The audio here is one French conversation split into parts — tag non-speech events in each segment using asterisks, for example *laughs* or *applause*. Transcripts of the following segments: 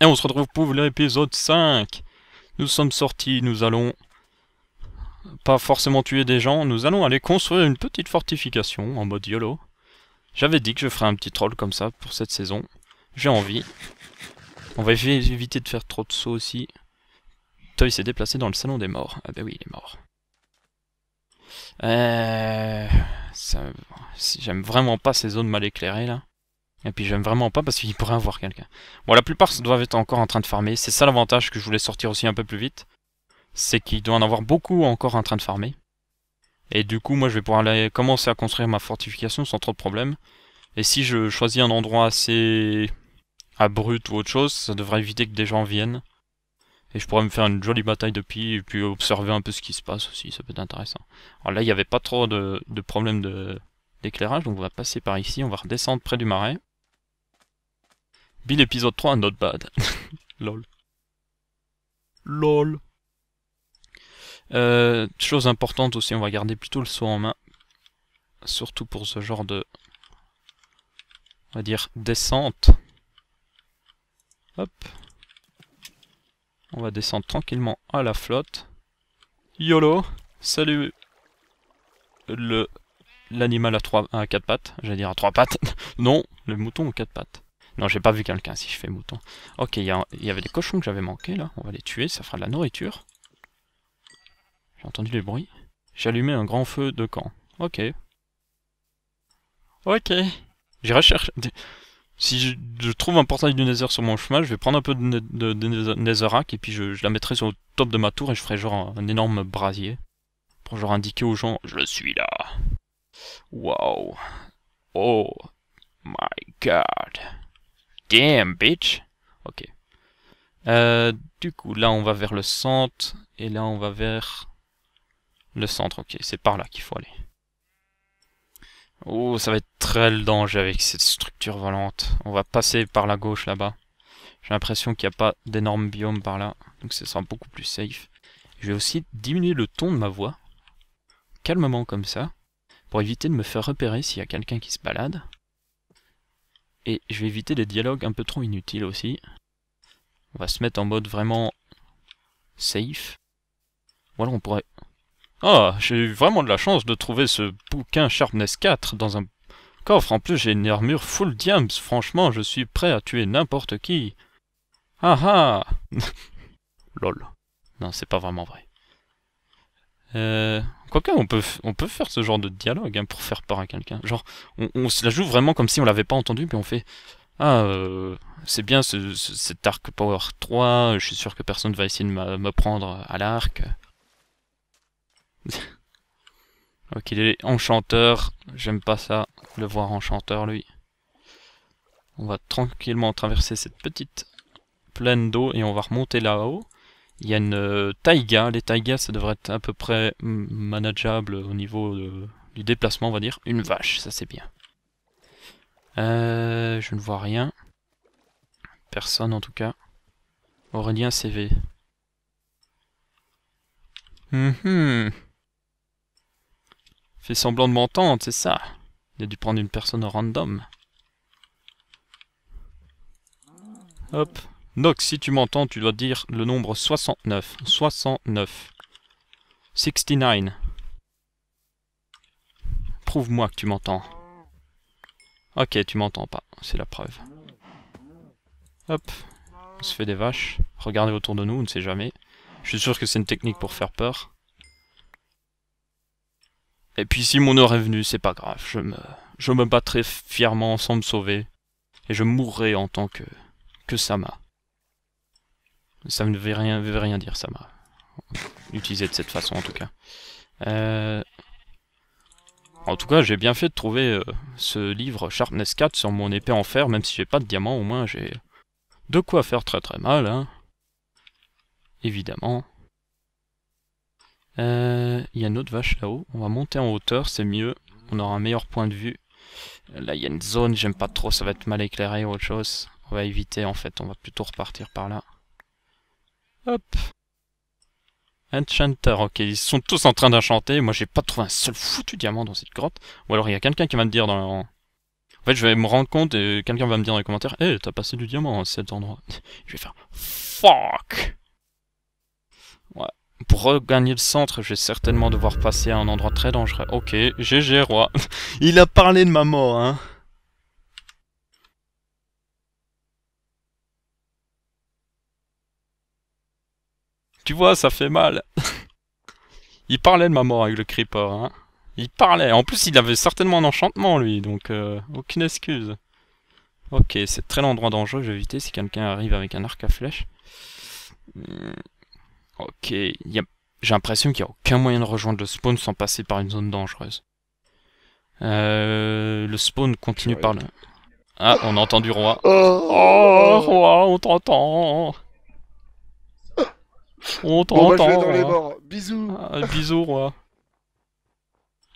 Et on se retrouve pour l'épisode 5. Nous sommes sortis, nous allons pas forcément tuer des gens, nous allons aller construire une petite fortification en mode YOLO. J'avais dit que je ferais un petit troll comme ça pour cette saison. J'ai envie. On va éviter de faire trop de sauts aussi. Toi, il s'est déplacé dans le salon des morts. Ah bah oui, il est mort. Euh... J'aime vraiment pas ces zones mal éclairées là. Et puis j'aime vraiment pas parce qu'il pourrait avoir quelqu'un. Bon, la plupart doivent être encore en train de farmer. C'est ça l'avantage que je voulais sortir aussi un peu plus vite. C'est qu'il doit en avoir beaucoup encore en train de farmer. Et du coup, moi je vais pouvoir aller commencer à construire ma fortification sans trop de problèmes. Et si je choisis un endroit assez abrupt ou autre chose, ça devrait éviter que des gens viennent. Et je pourrais me faire une jolie bataille de et puis observer un peu ce qui se passe aussi, ça peut être intéressant. Alors là, il n'y avait pas trop de, de problème d'éclairage, donc on va passer par ici, on va redescendre près du marais. Bill épisode 3, not bad. *laughs* Lol. Lol. Euh, chose importante aussi, on va garder plutôt le saut en main. Surtout pour ce genre de... On va dire descente. Hop. On va descendre tranquillement à la flotte. YOLO Salut le l'animal à trois à quatre pattes, j'allais dire à trois pattes. *laughs* non, le mouton aux quatre pattes. Non, j'ai pas vu quelqu'un si je fais mouton. Ok, il y, avait des cochons que j'avais manqué, là. On va les tuer, ça fera de la nourriture. J'ai entendu les bruits. J'ai allumé un grand feu de camp. Ok. Ok. J'ai recherché... Si je, trouve un portail du Nether sur mon chemin, je vais prendre un peu de, de, et puis je, la mettrai sur le top de ma tour et je ferai genre un énorme brasier. Pour genre indiquer aux gens, je suis là. Wow. Oh my god. Damn, bitch Ok. Euh, du coup, là, on va vers le centre. Et là, on va vers le centre. Ok, c'est par là qu'il faut aller. Oh, ça va être très le danger avec cette structure volante. On va passer par la gauche, là-bas. J'ai l'impression qu'il n'y a pas d'énormes biomes par là. Donc, ça sera beaucoup plus safe. Je vais aussi diminuer le ton de ma voix. Calmement, comme ça. Pour éviter de me faire repérer s'il y a quelqu'un qui se balade. Et je vais éviter des dialogues un peu trop inutiles aussi. On va se mettre en mode vraiment safe. Voilà, on pourrait... oh, j'ai eu vraiment de la chance de trouver ce bouquin Sharpness 4 dans un coffre. En plus, j'ai une armure full diams. Franchement, je suis prêt à tuer n'importe qui. Ah ah *laughs* Lol. Non, c'est pas vraiment vrai. Euh, on peut, on peut faire ce genre de dialogue hein, pour faire part à quelqu'un. Genre, on, se la joue vraiment comme si on l'avait pas entendu, puis on fait Ah, euh, c'est bien cet arc Power 3, je suis sûr que personne va essayer de me prendre à l'arc. *laughs* ok, il est enchanteur, j'aime pas ça, le voir enchanteur lui. On va tranquillement traverser cette petite plaine d'eau et on va remonter là-haut. Il y a une euh, taïga. Les taïgas, ça devrait être à peu près manageable au niveau du déplacement, on va dire. Une vache, ça c'est bien. Euh, je ne vois rien. Personne en tout cas. Aurélien CV. Hum Fais semblant de m'entendre, c'est ça. Il a dû prendre une personne au random. Hop, Nox, si tu m'entends, tu dois dire le nombre 69. 69. 69. Prouve-moi que tu m'entends. Ok, tu m'entends pas. C'est la preuve. Hop. On se fait des vaches. Regardez autour de nous, on ne sait jamais. Je suis sûr que c'est une technique pour faire peur. Et puis si mon heure est venue, c'est pas grave. Je me, je me battrai fièrement sans me sauver. Et je mourrai en tant que... que Sama. Ça ne veut rien, dire, ça m'a utilisé de cette façon en tout cas. Euh, en tout cas, j'ai bien fait de trouver euh, ce livre Sharpness 4 sur mon épée en fer, même si j'ai pas de diamant, au moins j'ai de quoi faire très très mal, hein. Évidemment. Euh, il y a une autre vache là-haut. On va monter en hauteur, c'est mieux. On aura un meilleur point de vue. Là, il y a une zone, j'aime pas trop, ça va être mal éclairé ou autre chose. On va éviter en fait, on va plutôt repartir par là. Hop. Enchanter, ok, ils sont tous en train d'enchanter, moi j'ai pas trouvé un seul foutu diamant dans cette grotte. Ou alors il y a quelqu'un qui va me dire dans... En fait je vais me rendre compte et quelqu'un va me dire dans les commentaires, Eh, t'as passé du diamant à cet endroit. *laughs* je vais faire, fuck Ouais. Pour regagner le centre, je vais certainement devoir passer à un endroit très dangereux. Ok, GG roi. *laughs* il a parlé de ma mort, hein Tu vois, ça fait mal. il parlait de ma mort avec le Creeper, hein. Il parlait. En plus, il avait certainement un enchantement, lui, donc euh, aucune excuse. Ok, c'est très l'endroit dangereux, je vais éviter si quelqu'un arrive avec un arc à flèche. Hmm. Ok, j'ai l'impression qu'il n'y a aucun moyen de rejoindre le spawn sans passer par une zone dangereuse. Euh, le spawn continue par le... Ah, on entend du roi. Oh. oh, roi, on t'entend on entend. Bon, bah, Bisous. Ah, bisous, roi.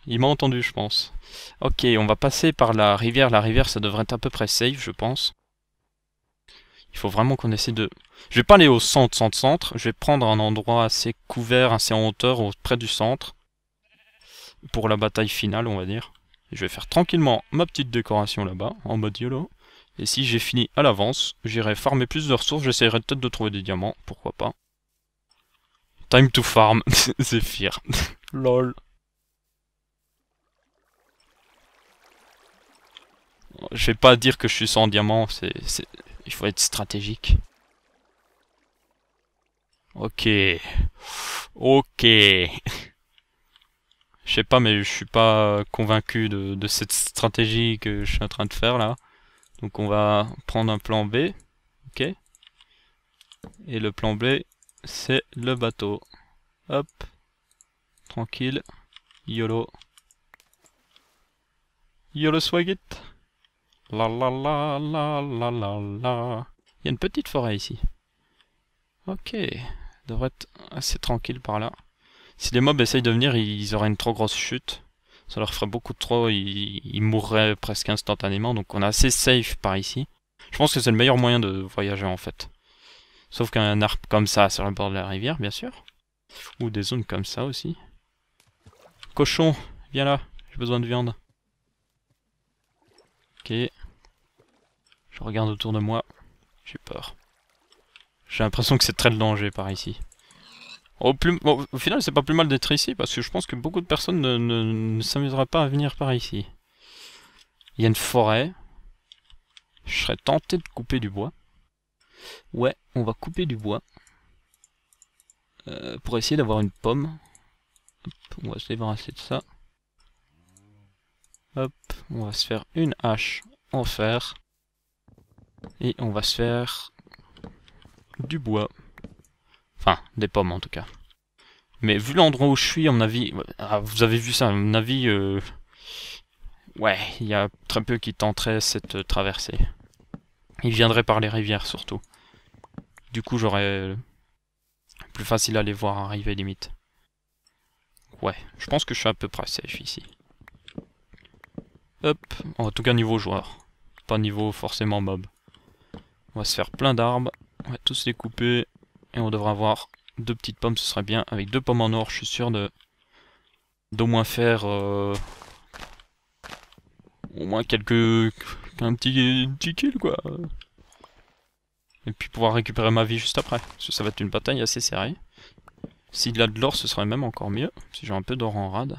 Il m'a entendu, je pense. Ok, on va passer par la rivière. La rivière, ça devrait être à peu près safe, je pense. Il faut vraiment qu'on essaie de... Je vais pas aller au centre, centre, centre. Je vais prendre un endroit assez couvert, assez en hauteur, près du centre. Pour la bataille finale, on va dire. Je vais faire tranquillement ma petite décoration là-bas, en mode YOLO. Et si j'ai fini à l'avance, j'irai farmer plus de ressources. J'essaierai peut-être de trouver des diamants, pourquoi pas. Time to farm, *laughs* Zephyr. LOL. Je vais pas dire que je suis sans diamant, c'est, il faut être stratégique. Ok. Ok. Je sais pas, mais je suis pas convaincu de, de, cette stratégie que je suis en train de faire là. Donc on va prendre un plan B. Ok. Et le plan B, c'est le bateau. Hop, tranquille, YOLO. YOLO SWAGIT La la la la la la la. Il y a une petite forêt ici. Ok, devrait être assez tranquille par là. Si les mobs essayent de venir, ils auraient une trop grosse chute. Ça leur ferait beaucoup trop, ils, ils mourraient presque instantanément, donc on est assez safe par ici. Je pense que c'est le meilleur moyen de voyager en fait. Sauf qu'un arbre comme ça sur le bord de la rivière, bien sûr. Ou des zones comme ça aussi. Cochon, viens là, j'ai besoin de viande. Ok. Je regarde autour de moi. J'ai peur. J'ai l'impression que c'est très danger par ici. Au, plus... au final, c'est pas plus mal d'être ici, parce que je pense que beaucoup de personnes ne, ne, pas à venir par ici. Il y a une forêt. Je serais tenté de couper du bois. Ouais, on va couper du bois. Euh, pour essayer d'avoir une pomme. on va se débarrasser de ça. Hop, on va se faire une hache en fer. Et on va se faire du bois. Enfin, des pommes en tout cas. Mais vu l'endroit où je suis, à mon avis... Ah, vous avez vu ça, à mon avis... Euh, ouais, il y a très peu qui tenteraient cette euh, traversée. Ils viendraient par les rivières surtout. Du coup, j'aurais euh, plus facile à les voir arriver limite. Ouais, je pense que je suis à peu près safe ici. Hop, en tout cas niveau joueur. Pas niveau forcément mob. On va se faire plein d'arbres. On va tous les couper. Et on devrait avoir deux petites pommes, ce serait bien. Avec deux pommes en or, je suis sûr de d'au moins faire euh, au moins quelques un petit, petit kill quoi et puis pouvoir récupérer ma vie juste après. Parce que ça va être une bataille assez serrée. S'il a de l'or, ce serait même encore mieux. Si j'ai un peu d'or en rade.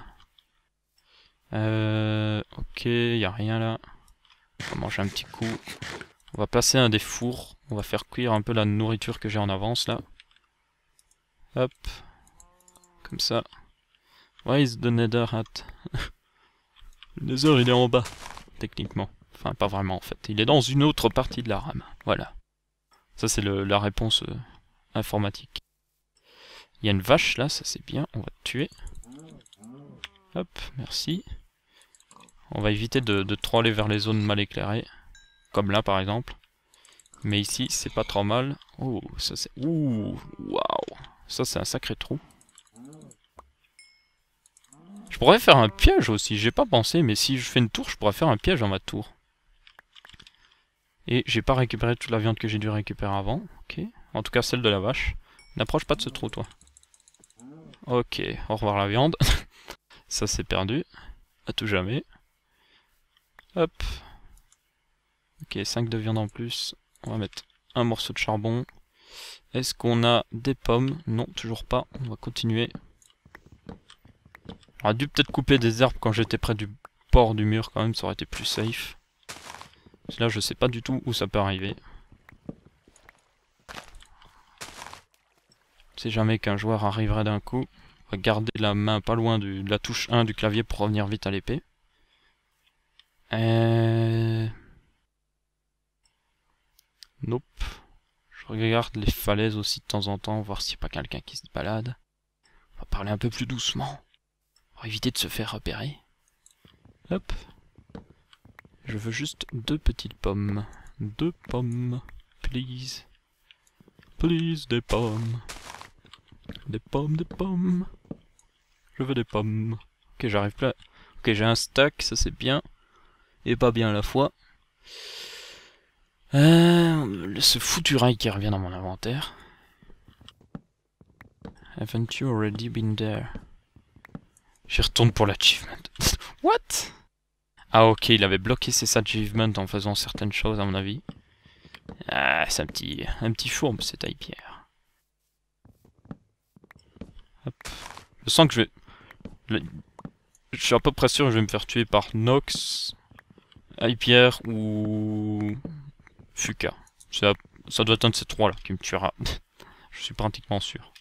Euh, ok, y a rien là. On va manger un petit coup. On va placer un des fours. On va faire cuire un peu la nourriture que j'ai en avance là. Hop. Comme ça. Why is the nether hat Le *laughs* nether il est en bas, techniquement. Enfin pas vraiment en fait. Il est dans une autre partie de la rame. Voilà. Ça, c'est la réponse euh, informatique. Il y a une vache là, ça c'est bien, on va te tuer. Hop, merci. On va éviter de, de troller vers les zones mal éclairées, comme là par exemple. Mais ici, c'est pas trop mal. Oh, ça c'est... Ouh, waouh Ça c'est un sacré trou. Je pourrais faire un piège aussi, j'ai pas pensé, mais si je fais une tour, je pourrais faire un piège dans ma tour. Et j'ai pas récupéré toute la viande que j'ai dû récupérer avant. Ok. En tout cas, celle de la vache. N'approche pas de ce trou, toi. Ok, au revoir la viande. *laughs* Ça, s'est perdu. À tout jamais. Hop. Ok, 5 de viande en plus. On va mettre un morceau de charbon. Est-ce qu'on a des pommes Non, toujours pas. On va continuer. J'aurais dû peut-être couper des herbes quand j'étais près du port du mur quand même, ça aurait été plus safe. Là, je sais pas du tout où ça peut arriver. Si jamais qu'un joueur arriverait d'un coup, on va garder la main pas loin de la touche 1 du clavier pour revenir vite à l'épée. Euh... Nope. Je regarde les falaises aussi de temps en temps, voir s'il n'y a pas quelqu'un qui se balade. On va parler un peu plus doucement, pour éviter de se faire repérer. Hop, je veux juste deux petites pommes. Deux pommes. Please. Please, des pommes. Des pommes, des pommes. Je veux des pommes. Ok, j'arrive là. Ok, j'ai un stack, ça c'est bien. Et pas bien à la fois. Euh, ce foutu rail qui revient dans mon inventaire. Haven't you already been there? J'y retourne pour l'achievement. *laughs* What? Ah ok, il avait bloqué ses achievements en faisant certaines choses à mon avis. Ah, c'est un petit, un petit fourbe cette pierre. Hop. Je sens que je vais... Je suis à peu près sûr que je vais me faire tuer par Nox, Pierre ou Fuka. Ça, ça doit être un de ces trois-là qui me tuera. *laughs* je suis pratiquement sûr.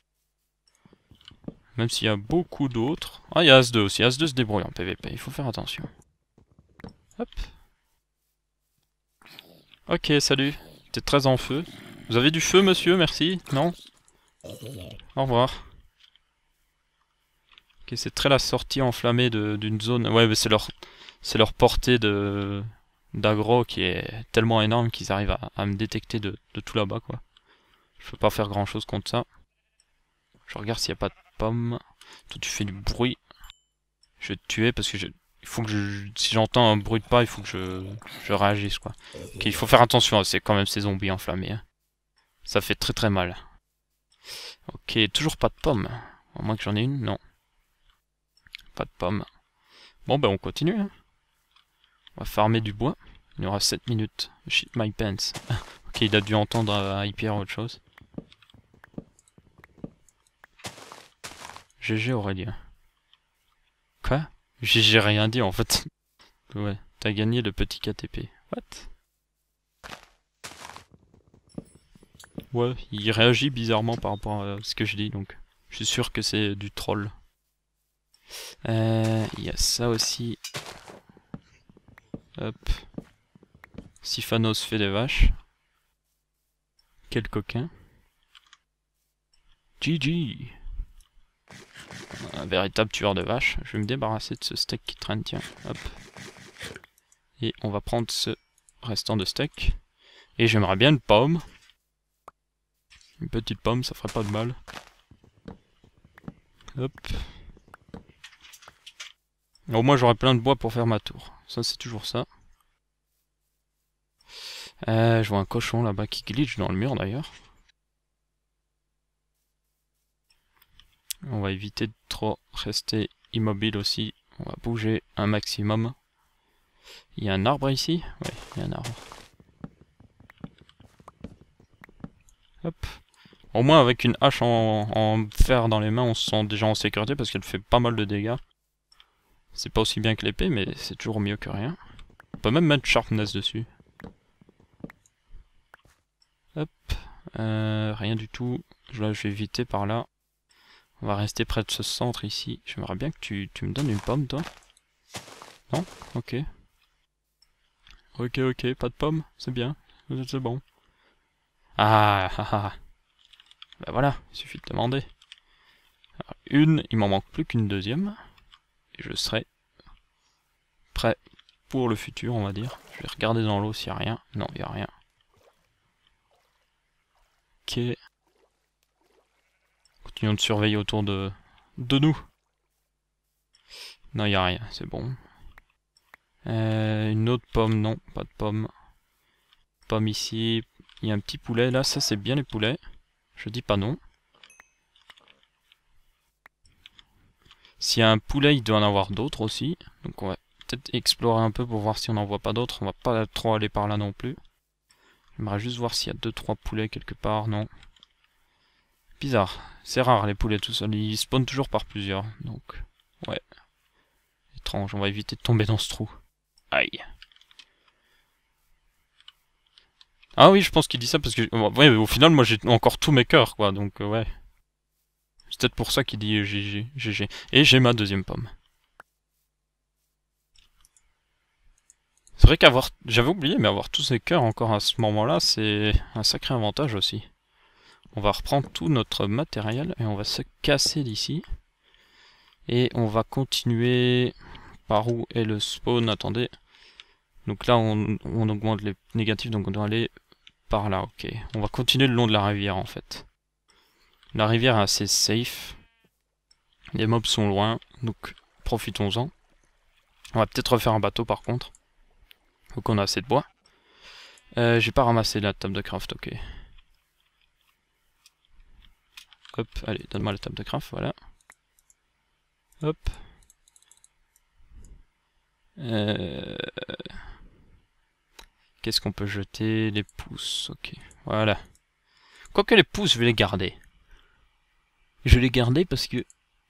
Même s'il y a beaucoup d'autres... Ah, il y a As2 aussi. As2 se débrouille en PvP, il faut faire attention. Hop. Ok, salut. T'es très en feu. Vous avez du feu, monsieur, merci Non Au revoir. Ok, c'est très la sortie enflammée d'une zone... Ouais, mais c'est leur, leur portée de d'agro qui est tellement énorme qu'ils arrivent à, me détecter de, tout là-bas, quoi. Je peux pas faire grand-chose contre ça. Je regarde s'il n'y a pas de pommes. Toi, tu fais du bruit. Je vais te tuer parce que j'ai il faut que je, si j'entends un bruit de pas, il faut que je, je réagisse quoi. Ok, il faut faire attention, hein, c'est quand même ces zombies enflammés. Hein. Ça fait très très mal. Ok, toujours pas de pomme. Au moins que j'en ai une, non. Pas de pomme. Bon ben on continue. Hein. On va farmer du bois. Il y aura 7 minutes. Shit my pants. *laughs* ok, il a dû entendre un euh, ou autre chose. GG Aurélien. J'ai rien dit en fait. Ouais, t'as gagné le petit KTP. What Ouais, il réagit bizarrement par rapport à ce que je dis, donc je suis sûr que c'est du troll. Euh, il y a ça aussi. Hop. Siphanos fait des vaches. Quel coquin. GG un véritable tueur de vache. Je vais me débarrasser de ce steak qui traîne, tiens. Et on va prendre ce restant de steak. Et j'aimerais bien une pomme. Une petite pomme, ça ferait pas de mal. Hop. Au moins j'aurai plein de bois pour faire ma tour. Ça c'est toujours ça. Euh, je vois un cochon là-bas qui glitch dans le mur d'ailleurs. On va éviter de trop rester immobile aussi. On va bouger un maximum. Il y a un arbre ici Oui, il y a un arbre. Hop. Au moins avec une hache en, fer dans les mains, on se sent déjà en sécurité parce qu'elle fait pas mal de dégâts. C'est pas aussi bien que l'épée, mais c'est toujours mieux que rien. On peut même mettre sharpness dessus. Hop. Euh, rien du tout. Là, je vais éviter par là. On va rester près de ce centre ici. J'aimerais bien que tu, me donnes une pomme, toi. Non Ok. Ok, ok, pas de pomme, c'est bien. C'est bon. Ah, ah, ah. Ben voilà, il suffit de demander. une, il m'en manque plus qu'une deuxième. Et je serai prêt pour le futur, on va dire. Je vais regarder dans l'eau s'il n'y a rien. Non, il n'y a rien. Ok de surveiller autour de, de nous. Non, il a rien, c'est bon. Euh, une autre pomme, non, pas de pomme. Pomme ici, il y a un petit poulet là, ça c'est bien les poulets. Je dis pas non. S'il y a un poulet, il doit en avoir d'autres aussi. Donc on va peut-être explorer un peu pour voir si on n'en voit pas d'autres. On va pas trop aller par là non plus. J'aimerais juste voir s'il y a 2-3 poulets quelque part, non. Bizarre. C'est rare les poulets tout seuls. Ils spawnent toujours par plusieurs. Donc, ouais. Étrange, on va éviter de tomber dans ce trou. Aïe. Ah oui, je pense qu'il dit ça parce que... Ouais, au final, moi j'ai encore tous mes cœurs, quoi. Donc, euh, ouais. C'est peut-être pour ça qu'il dit GG, euh, GG. Et j'ai ma deuxième pomme. C'est vrai qu'avoir... J'avais oublié, mais avoir tous ces cœurs encore à ce moment-là, c'est un sacré avantage aussi on va reprendre tout notre matériel et on va se casser d'ici. Et on va continuer par où est le spawn, attendez. Donc là on, augmente les négatifs, donc on doit aller par là, ok. On va continuer le long de la rivière en fait. La rivière est assez safe. Les mobs sont loin, donc profitons-en. On va peut-être refaire un bateau par contre. Faut qu'on a assez de bois. Euh, J'ai pas ramassé la table de craft, ok allez, donne-moi la table de graphe, voilà. Hop. Euh, qu'est-ce qu'on peut jeter Les pouces, ok. Voilà. Quoique les pouces, je vais les garder. Je vais les garder parce que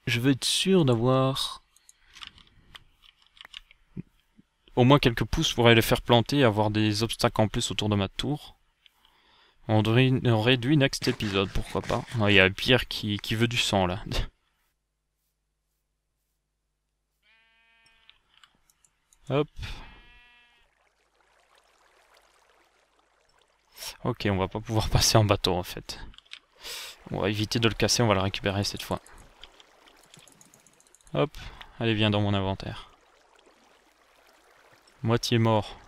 je veux être sûr d'avoir... Au moins quelques pouces pour aller les faire planter et avoir des obstacles en plus autour de ma tour. On, réduit next épisode, pourquoi pas. Il y a Pierre qui, qui veut du sang là. *laughs* Hop. Ok, on va pas pouvoir passer en bateau en fait. On va éviter de le casser, on va le récupérer cette fois. Hop, allez viens dans mon inventaire. Moitié mort.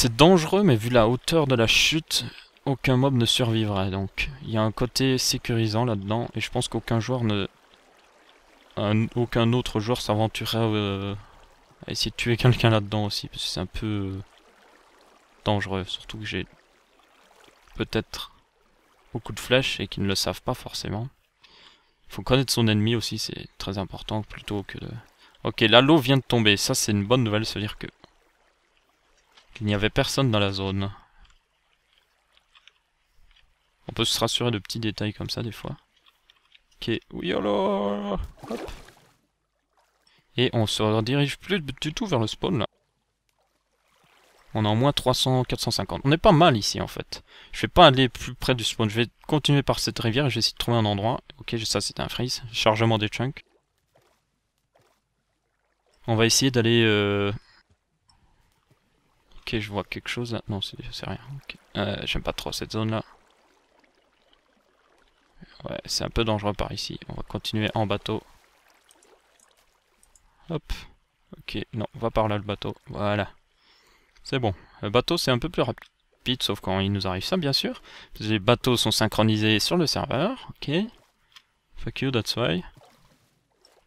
C'est dangereux, mais vu la hauteur de la chute, aucun mob ne survivrait. Donc il y a un côté sécurisant là-dedans, et je pense qu'aucun joueur ne... aucun autre joueur s'aventurerait euh, à essayer de tuer quelqu'un là-dedans aussi, parce que c'est un peu euh, dangereux, surtout que j'ai peut-être beaucoup de flèches et qu'ils ne le savent pas forcément. Il faut connaître son ennemi aussi, c'est très important plutôt que de... Ok, là l'eau vient de tomber, ça c'est une bonne nouvelle, ça veut dire que il n'y avait personne dans la zone. On peut se rassurer de petits détails comme ça des fois. Ok, oui alors Hop Et on se redirige plus du tout vers le spawn là. On a au moins 300, 450. On est pas mal ici en fait. Je vais pas aller plus près du spawn. Je vais continuer par cette rivière et je vais essayer de trouver un endroit. Ok, ça c'était un freeze. Chargement des chunks. On va essayer d'aller euh, Ok, je vois quelque chose là. Non, c'est rien. Euh, j'aime pas trop cette zone là. Ouais, c'est un peu dangereux par ici. On va continuer en bateau. Hop. Ok, non, va par là le bateau. Voilà. C'est bon. Le bateau, c'est un peu plus rapide, sauf quand il nous arrive ça, bien sûr. Les bateaux sont synchronisés sur le serveur. Ok. Fuck you, that's why.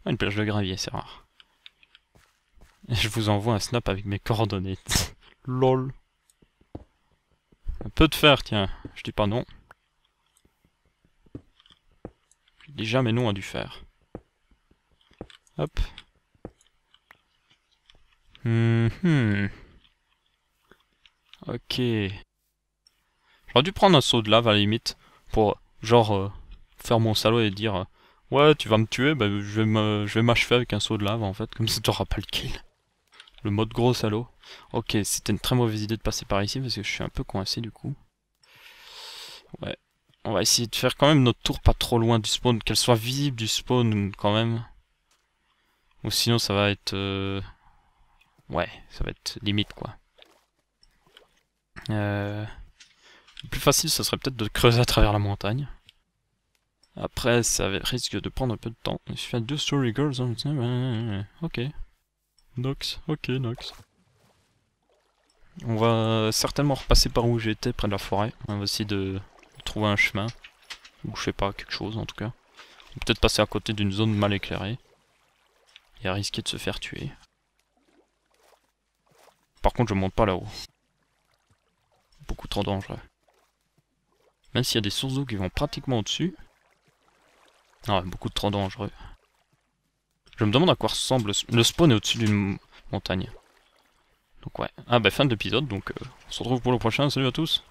une plage de gravier, c'est rare. *laughs* je vous envoie un snap avec mes coordonnées. *laughs* Lol. Un peu de fer, tiens. Je dis pas non. Je dis jamais non à du fer. Hop. hum Ok. J'aurais dû prendre un saut de lave à la limite pour genre euh, faire mon salaud et dire euh, ouais tu vas me tuer, bah, je vais m'achever avec un saut de lave en fait, comme ça t'auras pas le kill. Le mode gros salaud. Ok, c'était une très mauvaise idée de passer par ici parce que je suis un peu coincé du coup. Ouais. On va essayer de faire quand même notre tour pas trop loin du spawn, qu'elle soit visible du spawn quand même. Ou sinon ça va être... Euh, ouais, ça va être limite quoi. Euh, le plus facile, ça serait peut-être de creuser à travers la montagne. Après, ça risque de prendre un peu de temps. Je fais deux story girls. Hein, ok. Nox, ok Nox. On va certainement repasser par où j'étais, près de la forêt. On va essayer de trouver un chemin. Ou je sais pas, quelque chose en tout cas. Peut-être passer à côté d'une zone mal éclairée. Et à risquer de se faire tuer. Par contre, je monte pas là-haut. Beaucoup trop dangereux. Même s'il y a des sources d'eau qui vont pratiquement au-dessus. Ah, beaucoup trop dangereux. Je me demande à quoi ressemble le spawn est au-dessus d'une montagne. Donc ouais. Ah bah fin de l'épisode, donc euh, on se retrouve pour le prochain, salut à tous